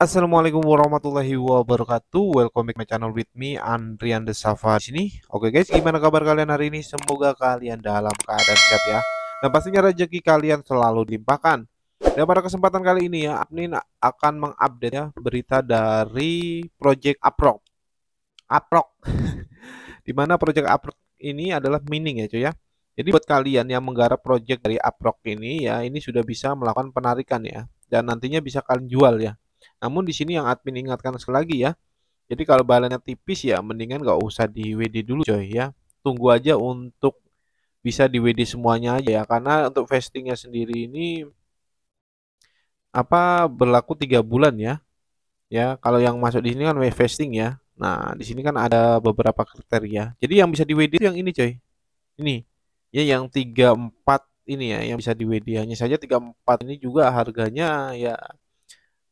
Assalamualaikum warahmatullahi wabarakatuh. Welcome back to my channel with me Andrian The Safa di sini. Oke guys, gimana kabar kalian hari ini? Semoga kalian dalam keadaan sehat ya. Dan pastinya rezeki kalian selalu dilimpahkan. Dan pada kesempatan kali ini ya, Admin akan mengupdate ya berita dari Project Aprok. Aprok. Dimana Project Aprok ini adalah mining ya cuy ya. Jadi buat kalian yang menggarap project dari Aprok ini ya, ini sudah bisa melakukan penarikan ya. Dan nantinya bisa kalian jual ya namun di sini yang admin ingatkan sekali lagi ya. Jadi kalau balenya tipis ya mendingan nggak usah di WD dulu coy ya. Tunggu aja untuk bisa di WD semuanya aja ya. Karena untuk vestingnya sendiri ini apa berlaku tiga bulan ya. Ya kalau yang masuk di sini kan vesting ya. Nah di sini kan ada beberapa kriteria. Jadi yang bisa di WD itu yang ini coy. Ini ya yang tiga empat ini ya yang bisa di WD hanya saja tiga empat ini juga harganya ya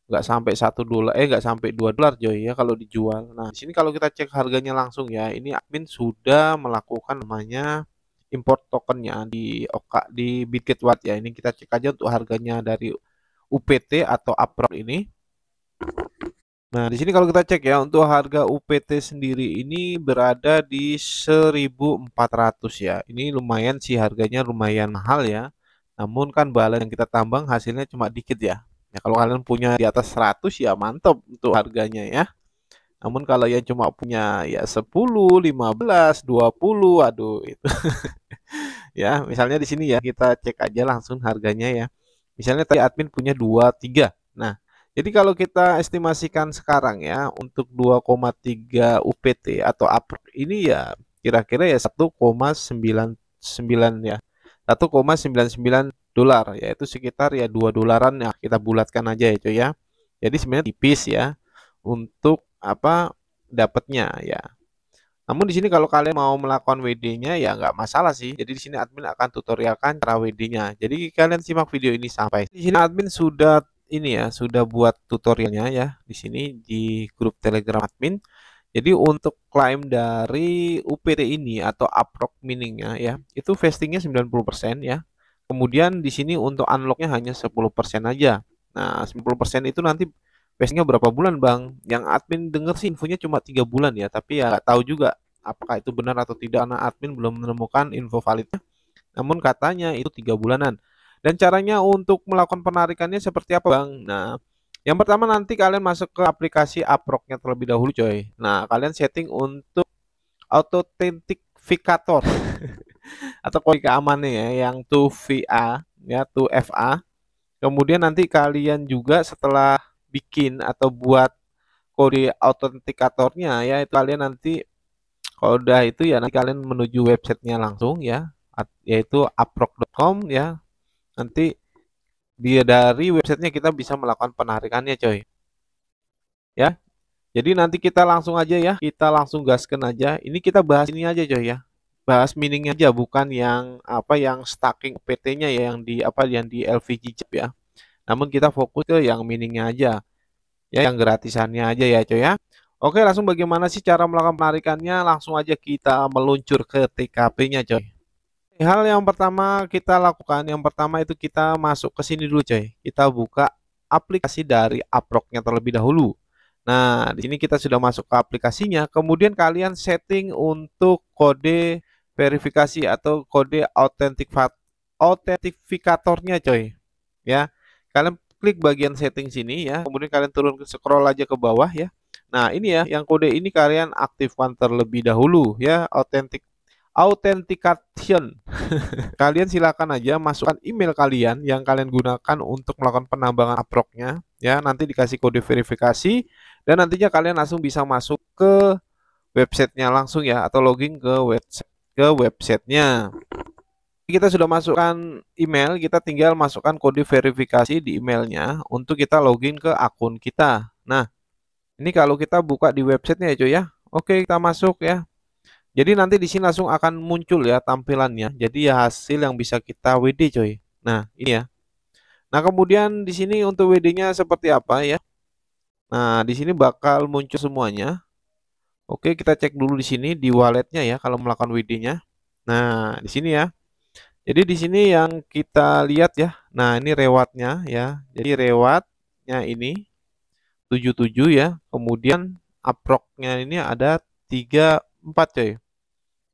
nggak sampai satu dolar eh nggak sampai dua dolar Joy ya kalau dijual nah di sini kalau kita cek harganya langsung ya ini admin sudah melakukan namanya import tokennya di Oka di Bitget Watt ya ini kita cek aja untuk harganya dari UPT atau Apron ini nah di sini kalau kita cek ya untuk harga UPT sendiri ini berada di 1400 ya ini lumayan sih harganya lumayan mahal ya namun kan balance yang kita tambang hasilnya cuma dikit ya Ya, kalau kalian punya di atas 100 ya mantap untuk harganya ya. Namun kalau yang cuma punya ya 10, 15, 20, aduh itu. ya, misalnya di sini ya kita cek aja langsung harganya ya. Misalnya tadi admin punya 2, 3. Nah, jadi kalau kita estimasikan sekarang ya untuk 2,3 UPT atau up ini ya kira-kira ya 1,99 ya. 1,99 dolar yaitu sekitar ya 2 dolaran ya kita bulatkan aja itu ya, ya jadi sebenarnya tipis ya untuk apa dapatnya ya namun di sini kalau kalian mau melakukan WD-nya ya nggak masalah sih jadi di sini admin akan tutorialkan cara WD-nya jadi kalian simak video ini sampai di sini admin sudah ini ya sudah buat tutorialnya ya di sini di grup telegram admin jadi untuk klaim dari UPT ini atau uprock miningnya ya, itu vestingnya 90% ya. Kemudian di sini untuk unlocknya hanya 10% aja. Nah, 10% itu nanti vestingnya berapa bulan, Bang? Yang admin denger sih infonya cuma tiga bulan ya, tapi ya nggak tahu juga apakah itu benar atau tidak karena admin belum menemukan info validnya. Namun katanya itu tiga bulanan. Dan caranya untuk melakukan penarikannya seperti apa, Bang? Nah, yang pertama nanti kalian masuk ke aplikasi Aproknya terlebih dahulu coy. Nah, kalian setting untuk authenticator atau kode keamanan ya yang 2FA ya 2FA. Kemudian nanti kalian juga setelah bikin atau buat kode autentikatornya ya itu kalian nanti kalau udah itu ya nanti kalian menuju websitenya langsung ya yaitu aprok.com ya nanti dia dari websitenya kita bisa melakukan penarikannya coy ya jadi nanti kita langsung aja ya kita langsung gaskan aja ini kita bahas ini aja coy ya bahas miningnya aja bukan yang apa yang stacking PT-nya ya yang di apa yang di LVG chip ya namun kita fokus ke yang miningnya aja ya yang gratisannya aja ya coy ya Oke langsung bagaimana sih cara melakukan penarikannya langsung aja kita meluncur ke TKP-nya coy hal yang pertama kita lakukan, yang pertama itu kita masuk ke sini dulu coy. Kita buka aplikasi dari Aproknya terlebih dahulu. Nah, di sini kita sudah masuk ke aplikasinya. Kemudian kalian setting untuk kode verifikasi atau kode autentifikatornya coy. Ya. Kalian klik bagian setting sini ya. Kemudian kalian turun ke scroll aja ke bawah ya. Nah, ini ya yang kode ini kalian aktifkan terlebih dahulu ya, authentic authentication. kalian silakan aja masukkan email kalian yang kalian gunakan untuk melakukan penambangan aproknya ya. Nanti dikasih kode verifikasi dan nantinya kalian langsung bisa masuk ke websitenya langsung ya atau login ke website ke websitenya. Kita sudah masukkan email, kita tinggal masukkan kode verifikasi di emailnya untuk kita login ke akun kita. Nah, ini kalau kita buka di websitenya ya cuy ya. Oke, kita masuk ya. Jadi nanti di sini langsung akan muncul ya tampilannya. Jadi ya hasil yang bisa kita WD coy. Nah, ini ya. Nah, kemudian di sini untuk WD-nya seperti apa ya? Nah, di sini bakal muncul semuanya. Oke, kita cek dulu di sini di walletnya ya kalau melakukan WD-nya. Nah, di sini ya. Jadi di sini yang kita lihat ya. Nah, ini rewardnya ya. Jadi rewardnya ini 77 ya. Kemudian Approk-nya ini ada 34 coy.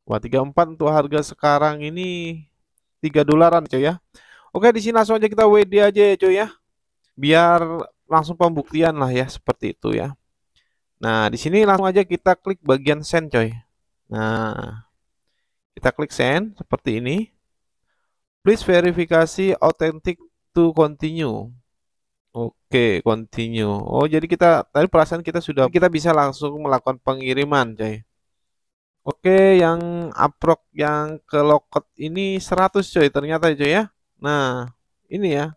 Wah, 34 untuk harga sekarang ini 3 dolaran coy ya. Oke, di sini langsung aja kita WD aja ya cuy ya. Biar langsung pembuktian lah ya seperti itu ya. Nah, di sini langsung aja kita klik bagian send coy. Nah, kita klik send seperti ini. Please verifikasi authentic to continue. Oke, continue. Oh, jadi kita tadi perasaan kita sudah kita bisa langsung melakukan pengiriman coy. Oke, yang aprok yang ke loket ini 100 coy ternyata coy ya. Nah, ini ya.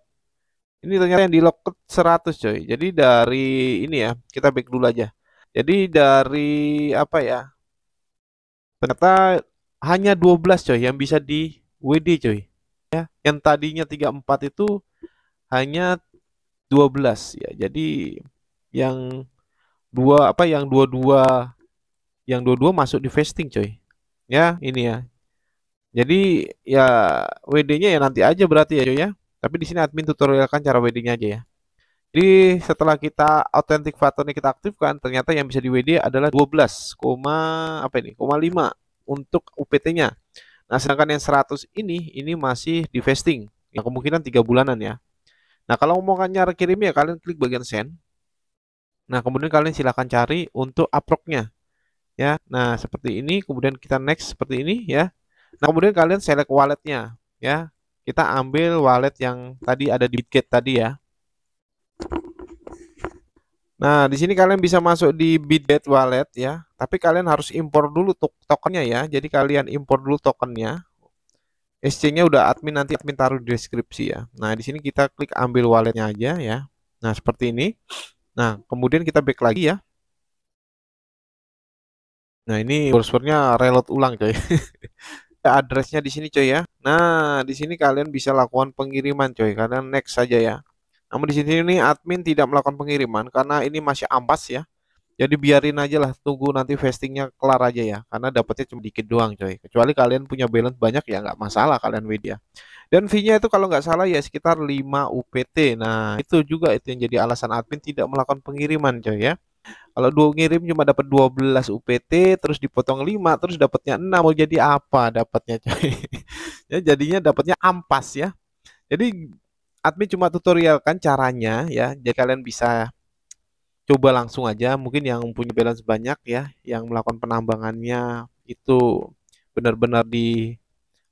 Ini ternyata yang di loket 100 coy. Jadi dari ini ya, kita back dulu aja. Jadi dari apa ya? Ternyata hanya 12 coy yang bisa di WD coy. Ya, yang tadinya 34 itu hanya 12 ya. Jadi yang dua apa yang dua-dua yang dua-dua masuk di vesting coy ya ini ya jadi ya WD-nya ya nanti aja berarti ya coy ya tapi di sini admin tutorialkan cara WD-nya aja ya jadi setelah kita authentic factor kita aktifkan ternyata yang bisa di WD adalah 12, apa ini 5 untuk UPT-nya nah sedangkan yang 100 ini ini masih di vesting ya kemungkinan tiga bulanan ya nah kalau mau nyari kirim ya kalian klik bagian send nah kemudian kalian silahkan cari untuk aprok-nya ya. Nah, seperti ini, kemudian kita next seperti ini ya. Nah, kemudian kalian select walletnya ya. Kita ambil wallet yang tadi ada di Bitget tadi ya. Nah, di sini kalian bisa masuk di Bitget Wallet ya, tapi kalian harus impor dulu tokennya ya. Jadi kalian impor dulu tokennya. sc nya udah admin nanti admin taruh di deskripsi ya. Nah, di sini kita klik ambil walletnya aja ya. Nah, seperti ini. Nah, kemudian kita back lagi ya. Nah, ini browsernya reload ulang, coy. addressnya di sini, coy ya. Nah, di sini kalian bisa lakukan pengiriman, coy. karena next saja ya. Namun di sini ini admin tidak melakukan pengiriman karena ini masih ampas ya. Jadi biarin aja lah tunggu nanti vestingnya kelar aja ya karena dapatnya cuma dikit doang coy. Kecuali kalian punya balance banyak ya nggak masalah kalian media. Ya. Dan fee-nya itu kalau nggak salah ya sekitar 5 UPT. Nah, itu juga itu yang jadi alasan admin tidak melakukan pengiriman coy ya. Kalau dua ngirim cuma dapat 12 UPT terus dipotong 5 terus dapatnya 6 mau jadi apa dapatnya coy. ya jadinya dapatnya ampas ya. Jadi admin cuma tutorial kan caranya ya. Jadi kalian bisa coba langsung aja mungkin yang punya balance banyak ya yang melakukan penambangannya itu benar-benar di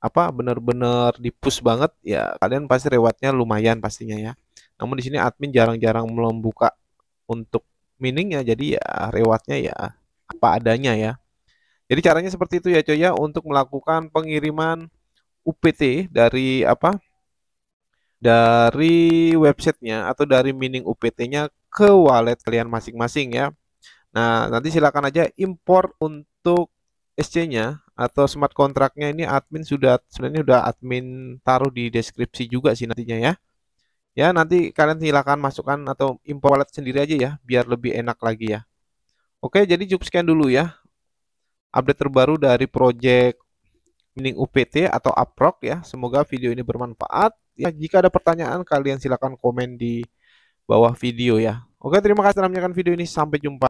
apa benar-benar di push banget ya kalian pasti rewardnya lumayan pastinya ya namun di sini admin jarang-jarang membuka untuk miningnya jadi ya rewardnya ya apa adanya ya. Jadi caranya seperti itu ya coy ya untuk melakukan pengiriman UPT dari apa? Dari websitenya atau dari mining UPT-nya ke wallet kalian masing-masing ya. Nah, nanti silakan aja import untuk SC-nya atau smart kontraknya ini admin sudah sebenarnya sudah admin taruh di deskripsi juga sih nantinya ya. Ya, nanti kalian silakan masukkan atau import wallet sendiri aja ya, biar lebih enak lagi ya. Oke, jadi cukup sekian dulu ya. Update terbaru dari project Mining UPT atau Aprok ya. Semoga video ini bermanfaat. Ya, jika ada pertanyaan kalian silakan komen di bawah video ya. Oke, terima kasih telah menyaksikan video ini. Sampai jumpa.